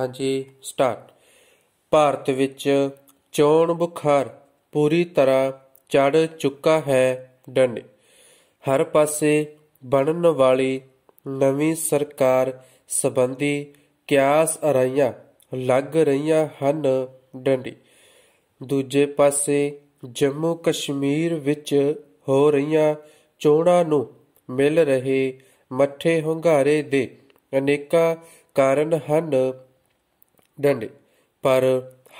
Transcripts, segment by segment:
ਹਾਂਜੀ ਸਟਾਰਟ ਭਾਰਤ ਵਿੱਚ ਚੋਣ ਬੁਖਾਰ ਪੂਰੀ ਤਰ੍ਹਾਂ ਚੜ ਚੁੱਕਾ ਹੈ ਡੰਡੇ ਹਰ ਪਾਸੇ ਬਣਨ ਵਾਲੀ ਨਵੀਂ ਸਰਕਾਰ ਸੰਬੰਧੀ ਕਿਆਸ ਅਰਾਈਆਂ ਲੱਗ ਰਹੀਆਂ ਹਨ ਡੰਡੀ ਦੂਜੇ ਪਾਸੇ ਜੰਮੂ ਕਸ਼ਮੀਰ ਵਿੱਚ ਹੋ ਰਹੀਆਂ ਚੋਣਾਂ ਨੂੰ ਮਿਲ ਰਹੇ ਮੱਠੇ ਹੰਗਾਰੇ ਦੇ ਅਨੇਕਾਂ ਕਾਰਨ ਹਨ ਡੰਡੇ ਪਰ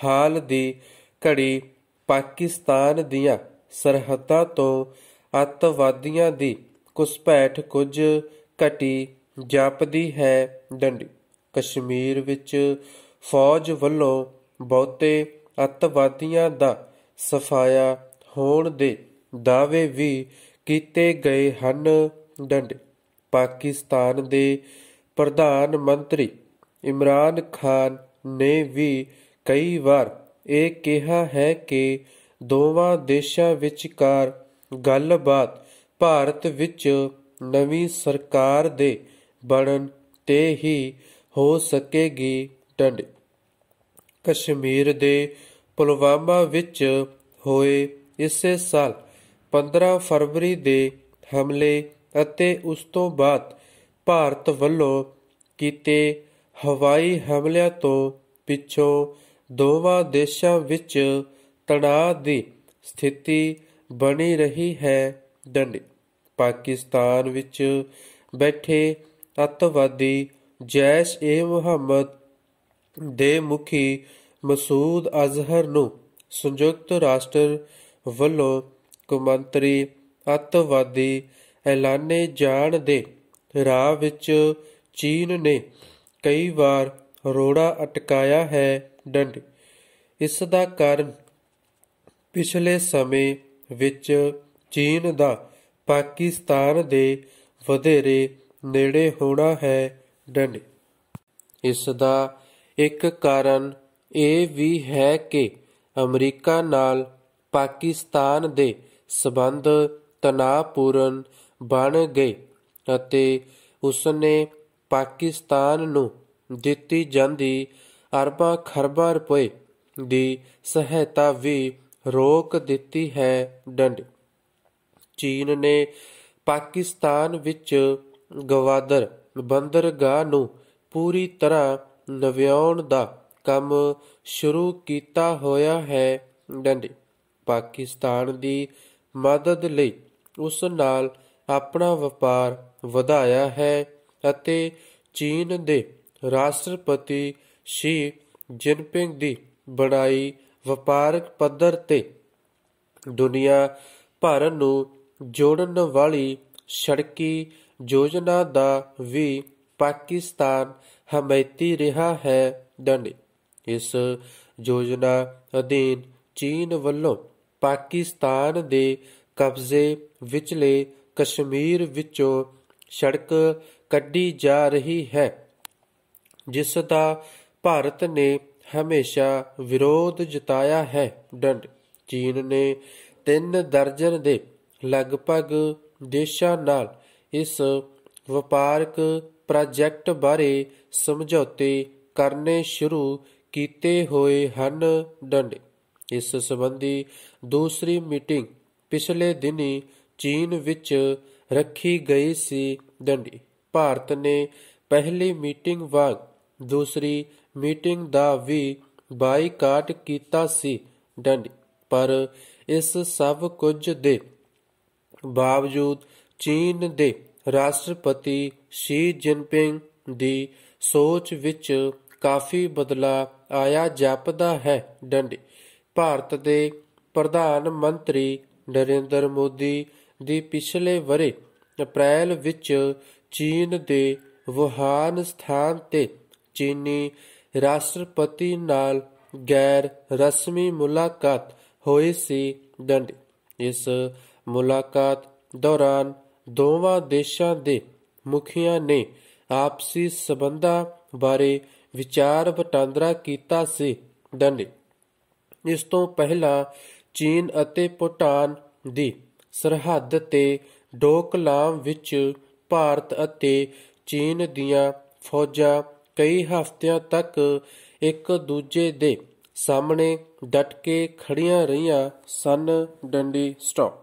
ਹਾਲ ਦੀ ਘੜੀ ਪਾਕਿਸਤਾਨ ਦੀਆਂ ਸਰਹੱਦਾਂ ਤੋਂ ਅੱਤਵਾਦੀਆਂ ਦੀ ਕੁਸਪੈਠ ਕੁਝ ਘਟੀ ਜਾਪਦੀ ਹੈ ਡੰਡੀ ਕਸ਼ਮੀਰ ਵਿੱਚ ਫੌਜ ਵੱਲੋਂ ਬਹੁਤੇ ਅੱਤਵਾਦੀਆਂ ਦਾ ਸਫਾਇਆ ਹੋਣ ਦੇ ਦਾਅਵੇ ਵੀ ਕੀਤੇ ਗਏ ਹਨ ਡੰਡੇ ਪਾਕਿਸਤਾਨ ਦੇ ਪ੍ਰਧਾਨ ਮੰਤਰੀ ਇਮਰਾਨ ਖਾਨ ਨੇ ਵੀ ਕਈ ਵਾਰ ਇਹ ਕਿਹਾ ਹੈ ਕਿ ਦੋਵਾਂ ਦੇਸ਼ਾਂ ਵਿਚਕਾਰ ਗੱਲਬਾਤ ਭਾਰਤ ਵਿੱਚ ਨਵੀਂ ਸਰਕਾਰ ਦੇ ਬਣਨ ਤੇ ਹੀ ਹੋ ਸਕੇਗੀ ਟੰਡ ਕਸ਼ਮੀਰ ਦੇ ਪੁਲਵਾਮਾ ਵਿੱਚ ਹੋਏ ਇਸੇ ਸਾਲ 15 ਫਰਵਰੀ ਦੇ ਹਮਲੇ ਅਤੇ ਉਸ ਤੋਂ ਬਾਅਦ ਭਾਰਤ ਵੱਲੋਂ ਕੀਤੇ ਹਵਾਈ ਹਮਲਿਆਂ ਤੋਂ ਪਿੱਛੋਂ ਦੋਵਾਂ ਦੇਸ਼ਾਂ ਵਿੱਚ ਤਣਾਅ ਦੀ ਸਥਿਤੀ ਬਣੀ ਰਹੀ ਹੈ ਡੰਡੀ ਪਾਕਿਸਤਾਨ ਵਿੱਚ ਬੈਠੇ ਤਤਵਾਦੀ ਜੈਸ਼ ਏ ਮੁਹੰਮਦ ਦੇ ਮੁਖੀ ਮਸੂਦ ਅਜ਼ਹਰ ਨੂੰ ਸੰਯੁਕਤ ਰਾਸ਼ਟਰ ਵੱਲੋਂ ਕੁਮੰਤਰੀ ਅਤਵਾਦੀ ਐਲਾਨੇ ਜਾਣ ਦੇ ਰਾਹ ਵਿੱਚ ਚੀਨ ਨੇ ਕਈ ਵਾਰ ਰੋੜਾ ਅਟਕਾਇਆ ਹੈ ਡੰਡ ਇਸ ਦਾ ਕਾਰਨ ਪਿਛਲੇ ਸਮੇਂ ਵਿੱਚ ਚੀਨ ਦਾ ਪਾਕਿਸਤਾਨ ਦੇ ਵਧੇਰੇ ਨੇੜੇ ਹੋਣਾ ਹੈ ਡੰਡ ਇਸ ਦਾ ਇੱਕ ਕਾਰਨ ਇਹ ਵੀ ਹੈ ਕਿ ਅਮਰੀਕਾ ਨਾਲ ਪਾਕਿਸਤਾਨ ਦੇ ਸਬੰਧ ਤਣਾਅਪੂਰਨ ਬਣ ਗਏ ਅਤੇ ਉਸਨੇ ਪਾਕਿਸਤਾਨ ਨੂੰ ਦਿੱਤੀ ਜਾਂਦੀ ਅਰਬਾਂ ਖਰਬਾਂ ਰੁਪਏ ਦੀ ਸਹਾਇਤਾ ਵੀ ਰੋਕ ਦਿੱਤੀ ਹੈ ਡੰਡ ਚੀਨ ਨੇ ਪਾਕਿਸਤਾਨ ਵਿੱਚ ਗਵਾਦਰ ਬੰਦਰਗਾਹ ਨੂੰ ਪੂਰੀ ਤਰ੍ਹਾਂ ਨਵਿਆਉਣ ਦਾ ਕੰਮ ਸ਼ੁਰੂ ਕੀਤਾ ਹੋਇਆ ਹੈ ਡੰਡ ਪਾਕਿਸਤਾਨ ਦੀ ਮਦਦ ਲਈ ਉਸ ਨਾਲ ਆਪਣਾ ਵਪਾਰ ਵਧਾਇਆ ਹੈ ਅਤੇ ਚੀਨ ਦੇ ਰਾਸ਼ਟਰਪਤੀ ਸ਼ੀ ਜਿਨਪਿੰਗ ਦੀ ਬਣਾਈ ਵਪਾਰਕ ਪੱਧਰ ਤੇ ਦੁਨੀਆ ਭਰ ਨੂੰ ਜੋੜਨ ਵਾਲੀ ਸੜਕੀ ਯੋਜਨਾ ਦਾ ਵੀ ਪਾਕਿਸਤਾਨ ਹਮਾਇਤੀ ਰਿਹਾ ਹੈ ਦੰਡੀ ਇਸ ਯੋਜਨਾ ਅਧੀਨ ਚੀਨ ਵੱਲੋਂ ਪਾਕਿਸਤਾਨ ਦੇ ਕਬਜ਼ੇ ਵਿਚਲੇ ਕਸ਼ਮੀਰ ਵਿੱਚੋਂ ਸੜਕ ਕੱਢੀ ਜਾ ਰਹੀ ਹੈ ਜਿਸ ਦਾ ਭਾਰਤ ਨੇ ਹਮੇਸ਼ਾ ਵਿਰੋਧ ਜਤਾਇਆ ਹੈ ਡੰਡ ਚੀਨ ਨੇ ਤਿੰਨ ਦਰਜਨ ਦੇ ਲਗਭਗ ਦੇਸ਼ਾਂ ਨਾਲ ਇਸ ਵਪਾਰਕ ਪ੍ਰੋਜੈਕਟ ਬਾਰੇ ਸਮਝੌਤੇ ਕਰਨੇ ਸ਼ੁਰੂ ਕੀਤੇ ਹੋਏ ਹਨ ਡੰਡ ਇਸ ਸੰਬੰਧੀ ਦੂਸਰੀ ਮੀਟਿੰਗ ਪਿਛਲੇ ਦਿਨੀ ਚੀਨ ਵਿੱਚ ਰੱਖੀ ਗਈ ਸੀ ਡੰਡੀ ਭਾਰਤ ਨੇ ਪਹਿਲੀ ਮੀਟਿੰਗ ਬਾਅਦ ਦੂਸਰੀ ਮੀਟਿੰਗ ਦਾ ਵੀ ਬਾਈਕਾਟ ਕੀਤਾ ਸੀ ਡੰਡ ਪਰ ਇਸ ਸਭ ਕੁਝ ਦੇ ਬਾਵਜੂਦ ਚੀਨ ਦੇ ਰਾਸ਼ਟਰਪਤੀ ਸ਼ੀ ਜਿਨਪਿੰਗ ਦੀ ਸੋਚ ਵਿੱਚ ਕਾਫੀ ਬਦਲਾ ਆਇਆ ਜਾਪਦਾ ਹੈ ਡੰਡੀ ਭਾਰਤ ਦੇ ਪ੍ਰਧਾਨ ਮੰਤਰੀ ਨਰਿੰਦਰ ਮੋਦੀ ਦੀ ਪਿਛਲੇ ਵਰੇ ਅਪ੍ਰੈਲ ਵਿੱਚ ਚੀਨ ਦੇ ਵੁਹਾਨ ਸਥਾਨ ਤੇ ਚੀਨੀ ਰਾਸ਼ਟਰਪਤੀ ਨਾਲ ਗੈਰ ਰਸਮੀ ਮੁਲਾਕਾਤ ਹੋਈ ਸੀ ਡੰਡੀ ਇਸ ਮੁਲਾਕਾਤ ਦੌਰਾਨ ਦੋਵਾਂ ਦੇਸ਼ਾਂ ਦੇ ਮੁਖੀਆਂ ਨੇ ਆਪਸੀ ਸਬੰਧਾਂ ਬਾਰੇ ਵਿਚਾਰ ਵਟਾਂਦਰਾ ਕੀਤਾ ਸੀ ਡੰਡੀ ਇਸ ਤੋਂ ਪਹਿਲਾਂ ਚੀਨ ਅਤੇ ਭੂਟਾਨ ਦੀ ਸਰਹੱਦ ਤੇ ਡੋਕਲਾਮ ਵਿੱਚ ਭਾਰਤ ਅਤੇ ਚੀਨ ਦੀਆਂ ਫੌਜਾਂ ਕਈ ਹਫ਼ਤਿਆਂ ਤੱਕ ਇੱਕ ਦੂਜੇ ਦੇ ਸਾਹਮਣੇ ਡਟ ਕੇ ਖੜੀਆਂ ਰਹੀਆਂ ਸਨ ਡੰਡੀ ਸਟਾਪ